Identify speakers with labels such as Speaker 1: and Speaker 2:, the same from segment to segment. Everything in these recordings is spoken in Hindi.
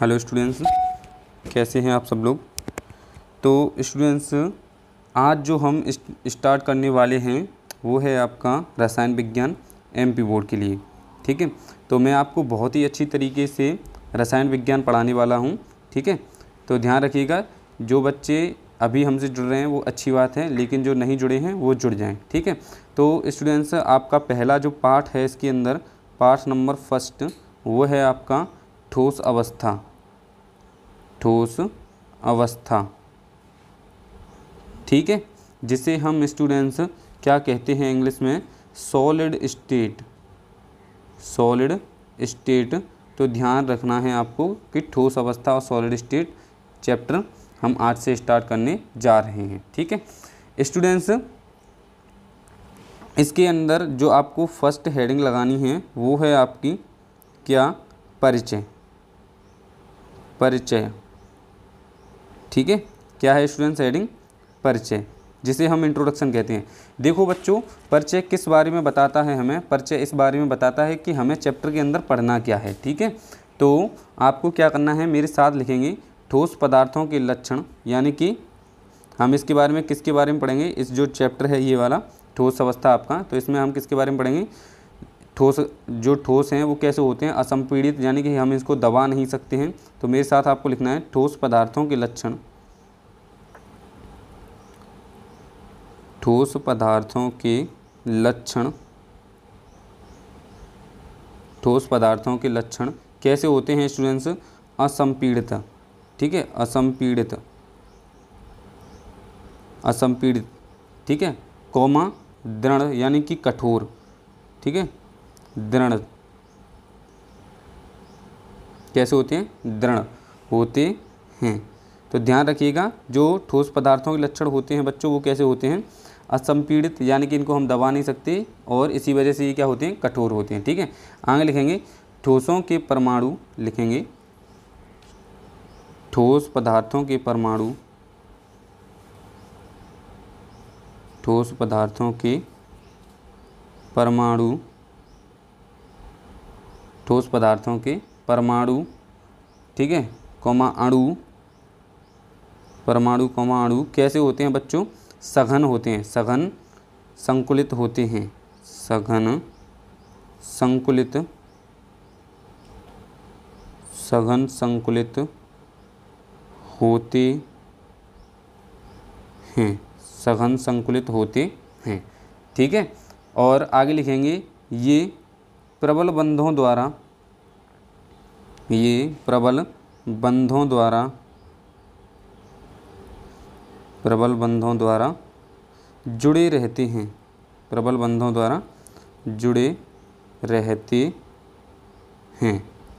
Speaker 1: हेलो स्टूडेंट्स कैसे हैं आप सब लोग तो स्टूडेंट्स आज जो हम स्टार्ट करने वाले हैं वो है आपका रसायन विज्ञान एमपी बोर्ड के लिए ठीक है तो मैं आपको बहुत ही अच्छी तरीके से रसायन विज्ञान पढ़ाने वाला हूँ ठीक है तो ध्यान रखिएगा जो बच्चे अभी हमसे जुड़ रहे हैं वो अच्छी बात है लेकिन जो नहीं जुड़े हैं वो जुड़ जाएँ ठीक है तो स्टूडेंट्स आपका पहला जो पार्ट है इसके अंदर पार्ट नंबर फर्स्ट वो है आपका ठोस अवस्था ठोस अवस्था ठीक है जिसे हम स्टूडेंट्स क्या कहते हैं इंग्लिश में सॉलिड स्टेट सॉलिड स्टेट तो ध्यान रखना है आपको कि ठोस अवस्था और सॉलिड स्टेट चैप्टर हम आज से स्टार्ट करने जा रहे हैं ठीक है स्टूडेंट्स इसके अंदर जो आपको फर्स्ट हेडिंग लगानी है वो है आपकी क्या परिचय परिचय ठीक है क्या है स्टूडेंट्स हेडिंग परिचय जिसे हम इंट्रोडक्शन कहते हैं देखो बच्चों परिचय किस बारे में बताता है हमें परिचय इस बारे में बताता है कि हमें चैप्टर के अंदर पढ़ना क्या है ठीक है तो आपको क्या करना है मेरे साथ लिखेंगे ठोस पदार्थों के लक्षण यानी कि हम इसके बारे में किसके बारे में पढ़ेंगे इस जो चैप्टर है ये वाला ठोस अवस्था आपका तो इसमें हम किसके बारे में पढ़ेंगे ठोस जो ठोस हैं वो कैसे होते हैं असंपीड़ित यानी कि हम इसको दबा नहीं सकते हैं तो मेरे साथ आपको लिखना है ठोस पदार्थों के लक्षण ठोस पदार्थों के लक्षण ठोस पदार्थों के लक्षण कैसे होते हैं स्टूडेंट्स असंपीड़ित ठीक है असंपीड़ित असंपीड़ित ठीक है कोमा दृढ़ यानी कि कठोर ठीक है दृढ़ कैसे होते हैं दृढ़ होते हैं तो ध्यान रखिएगा जो ठोस पदार्थों के लक्षण होते हैं बच्चों वो कैसे होते हैं असंपीड़ित यानी कि इनको हम दबा नहीं सकते और इसी वजह से ये क्या होते हैं कठोर होते हैं ठीक है आगे लिखेंगे ठोसों के परमाणु लिखेंगे ठोस पदार्थों के परमाणु ठोस पदार्थों के परमाणु ठोस पदार्थों के परमाणु ठीक है कौमा अणु परमाणु कौमा अणु कैसे होते हैं बच्चों सघन होते हैं सघन संकुलित होते हैं सघन संकुलित सघन संकुलित होते हैं सघन संकुलित होते हैं ठीक है और आगे लिखेंगे ये प्रबल बंधों द्वारा ये प्रबल बंधों द्वारा प्रबल बंधों द्वारा जुड़े रहते हैं प्रबल बंधों द्वारा जुड़े रहते हैं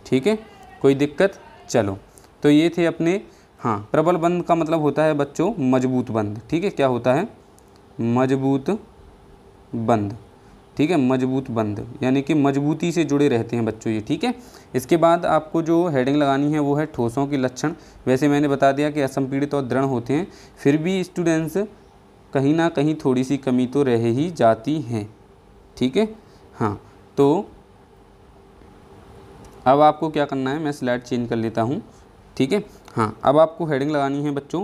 Speaker 1: ठीक है कोई दिक्कत चलो तो ये थे अपने हाँ प्रबल बंध का मतलब होता है बच्चों मजबूत बंध ठीक है क्या होता है मजबूत बंध ठीक है मजबूत बंद यानी कि मजबूती से जुड़े रहते हैं बच्चों ये ठीक है इसके बाद आपको जो हेडिंग लगानी है वो है ठोसों के लक्षण वैसे मैंने बता दिया कि असंपीड़ित और दृढ़ होते हैं फिर भी स्टूडेंट्स कहीं ना कहीं थोड़ी सी कमी तो रह ही जाती हैं ठीक है हाँ तो अब आपको क्या करना है मैं स्लाइड चेंज कर लेता हूँ ठीक है हाँ अब आपको हेडिंग लगानी है बच्चों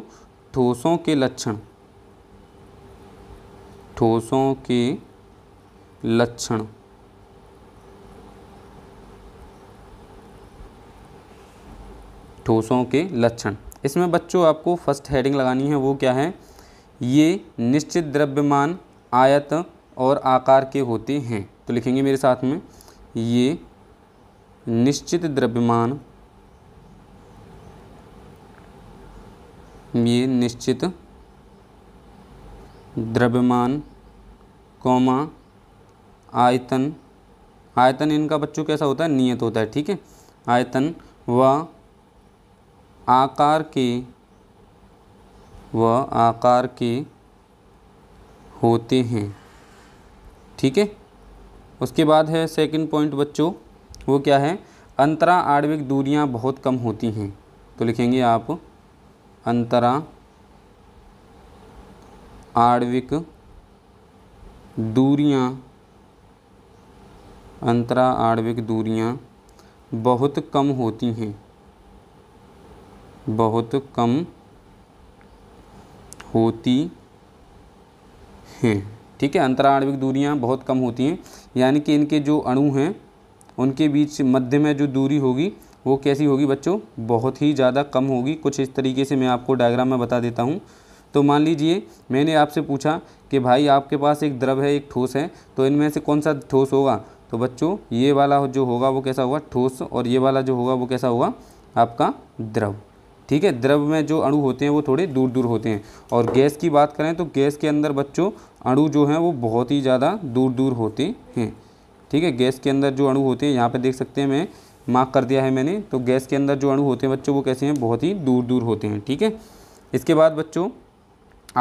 Speaker 1: ठोसों के लक्षण ठोसों के लक्षण ठोसों के लक्षण इसमें बच्चों आपको फर्स्ट हेडिंग लगानी है वो क्या है ये निश्चित द्रव्यमान आयत और आकार के होते हैं तो लिखेंगे मेरे साथ में ये निश्चित द्रव्यमान ये निश्चित द्रव्यमान कौमा आयतन आयतन इनका बच्चों कैसा होता है नियत होता है ठीक है आयतन व आकार के व आकार के होते हैं ठीक है उसके बाद है सेकंड पॉइंट बच्चों वो क्या है अंतरा आणविक दूरियां बहुत कम होती हैं तो लिखेंगे आप अंतरा आणविक दूरियां अंतरा आणविक दूरियाँ बहुत कम होती हैं बहुत कम होती हैं ठीक है अंतरा आणविक दूरियाँ बहुत कम होती हैं यानी कि इनके जो अणु हैं उनके बीच मध्य में जो दूरी होगी वो कैसी होगी बच्चों बहुत ही ज़्यादा कम होगी कुछ इस तरीके से मैं आपको डायग्राम में बता देता हूँ तो मान लीजिए मैंने आपसे पूछा कि भाई आपके पास एक द्रव है एक ठोस है तो इनमें से कौन सा ठोस होगा तो बच्चों ये वाला जो होगा वो कैसा होगा ठोस और ये वाला जो होगा वो कैसा होगा आपका द्रव ठीक है द्रव में जो अणु होते हैं वो थोड़े दूर दूर होते हैं और गैस की बात करें तो गैस के अंदर बच्चों अणु जो हैं वो बहुत ही ज़्यादा दूर दूर होते हैं ठीक है गैस के अंदर जो अणु होते हैं यहाँ पे देख सकते हैं मैं मार्क कर दिया है मैंने तो गैस के अंदर जो अणु होते हैं बच्चों वो कैसे हैं बहुत ही दूर दूर होते हैं ठीक है इसके बाद बच्चों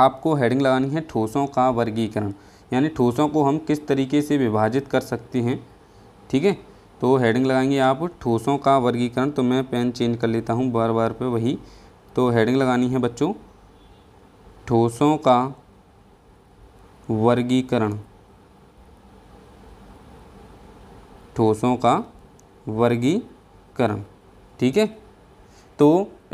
Speaker 1: आपको हेडिंग लगानी है ठोसों का वर्गीकरण यानी ठोसों को हम किस तरीके से विभाजित कर सकते हैं ठीक है तो हेडिंग लगाएंगे आप ठोसों का वर्गीकरण तो मैं पेन चेंज कर लेता हूँ बार बार पे वही तो हेडिंग लगानी है बच्चों ठोसों का वर्गीकरण ठोसों का वर्गीकरण ठीक है तो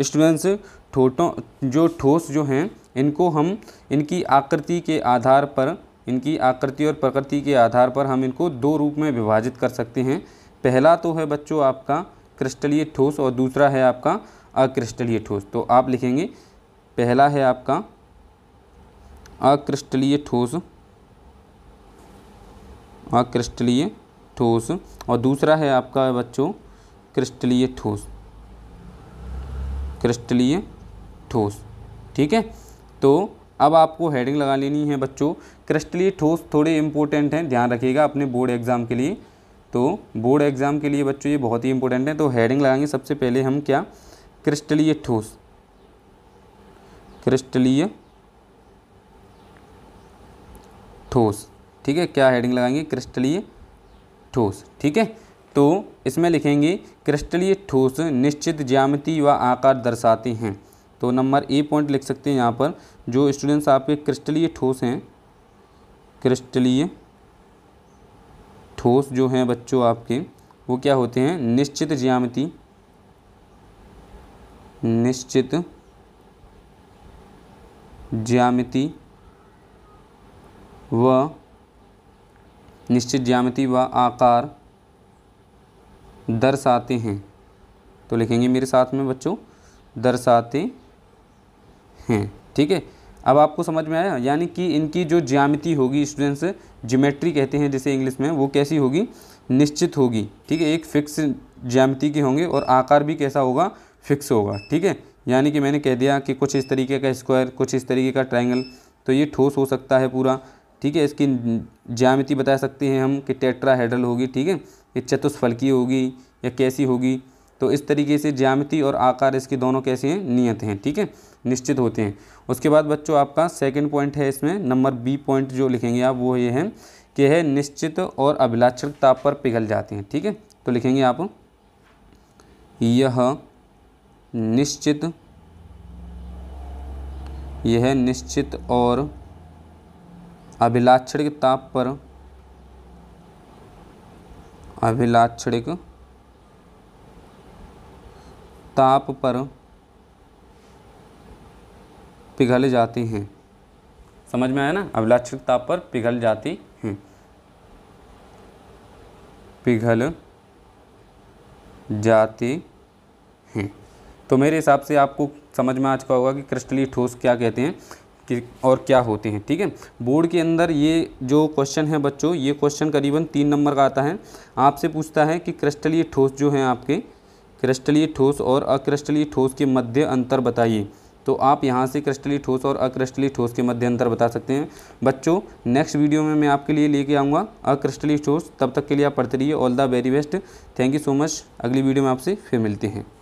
Speaker 1: स्टूडेंट्स ठोटों जो ठोस जो हैं इनको हम इनकी आकृति के आधार पर इनकी आकृति और प्रकृति के आधार पर हम इनको दो रूप में विभाजित कर सकते हैं पहला तो है बच्चों आपका क्रिस्टलीय ठोस और दूसरा है आपका अक्रिस्टलीय ठोस तो आप लिखेंगे पहला है आपका अक्रिस्टलीय ठोस अक्रिस्टलीय ठोस और दूसरा है आपका बच्चों क्रिस्टलीय ठोस क्रिस्टलीय ठोस ठीक है तो अब आपको हेडिंग लगा लेनी है बच्चों क्रिस्टलीय ठोस थोड़े इंपॉर्टेंट हैं ध्यान रखिएगा अपने बोर्ड एग्ज़ाम के लिए तो बोर्ड एग्ज़ाम के लिए बच्चों ये बहुत ही इंपॉर्टेंट है तो हेडिंग लगाएंगे सबसे पहले हम क्या क्रिस्टलीय ठोस क्रिस्टलीय ठोस ठीक है क्या हेडिंग लगाएंगे क्रिस्टलीय ठोस ठीक है तो इसमें लिखेंगे क्रिस्टलीय ठोस निश्चित ज्यामिति व आकार दर्शाते हैं तो नंबर ए पॉइंट लिख सकते हैं यहाँ पर जो स्टूडेंट्स आपके क्रिस्टलीय ठोस हैं क्रिस्टलीय ठोस जो हैं बच्चों आपके वो क्या होते हैं निश्चित ज्यामिति निश्चित ज्यामिति व निश्चित ज्यामिति व आकार दर्शाते हैं तो लिखेंगे मेरे साथ में बच्चों दर्शाते हैं हम्म, ठीक है अब आपको समझ में आया यानी कि इनकी जो ज्यामिति होगी स्टूडेंट्स ज्योमेट्री कहते हैं जिसे इंग्लिश में वो कैसी होगी निश्चित होगी ठीक है एक फिक्स ज्यामिति के होंगे और आकार भी कैसा होगा फिक्स होगा ठीक है यानी कि मैंने कह दिया कि कुछ इस तरीके का स्क्वायर कुछ इस तरीके का ट्राइंगल तो ये ठोस हो सकता है पूरा ठीक है इसकी ज्यामिति बता सकते हैं हम कि टेट्रा हेडल होगी ठीक है ये चतुष्फलकी होगी या कैसी होगी तो इस तरीके से ज्यामिति और आकार इसके दोनों कैसे हैं नियत हैं ठीक है निश्चित होते हैं उसके बाद बच्चों आपका सेकंड पॉइंट है इसमें नंबर बी पॉइंट जो लिखेंगे आप वो ये है कि है निश्चित और अभिलाक्षण ताप पर पिघल जाते हैं ठीक है तो लिखेंगे आप यह निश्चित यह निश्चित और अभिलाक्षणिक ताप पर अभिलाक्षणिक ताप पर पिघल जाती हैं समझ में आया ना अभिलाक्षित ताप पर पिघल जाती हैं पिघल जाती हैं तो मेरे हिसाब से आपको समझ में आ चुका होगा कि क्रिस्टलीय ठोस क्या कहते हैं कि और क्या होते हैं ठीक है बोर्ड के अंदर ये जो क्वेश्चन है बच्चों ये क्वेश्चन करीबन तीन नंबर का आता है आपसे पूछता है कि क्रिस्टलीय ठोस जो हैं आपके क्रिस्टलीय ठोस और अक्रिस्टलीय ठोस के मध्य अंतर बताइए तो आप यहाँ से क्रिस्टलीय ठोस और अक्रिस्टलीय ठोस के मध्य अंतर बता सकते हैं बच्चों नेक्स्ट वीडियो में मैं आपके लिए लेके आऊँगा अक्रिस्टलीय ठोस तब तक के लिए आप पढ़ते रहिए all the very best thank you so much अगली वीडियो में आपसे फिर मिलते हैं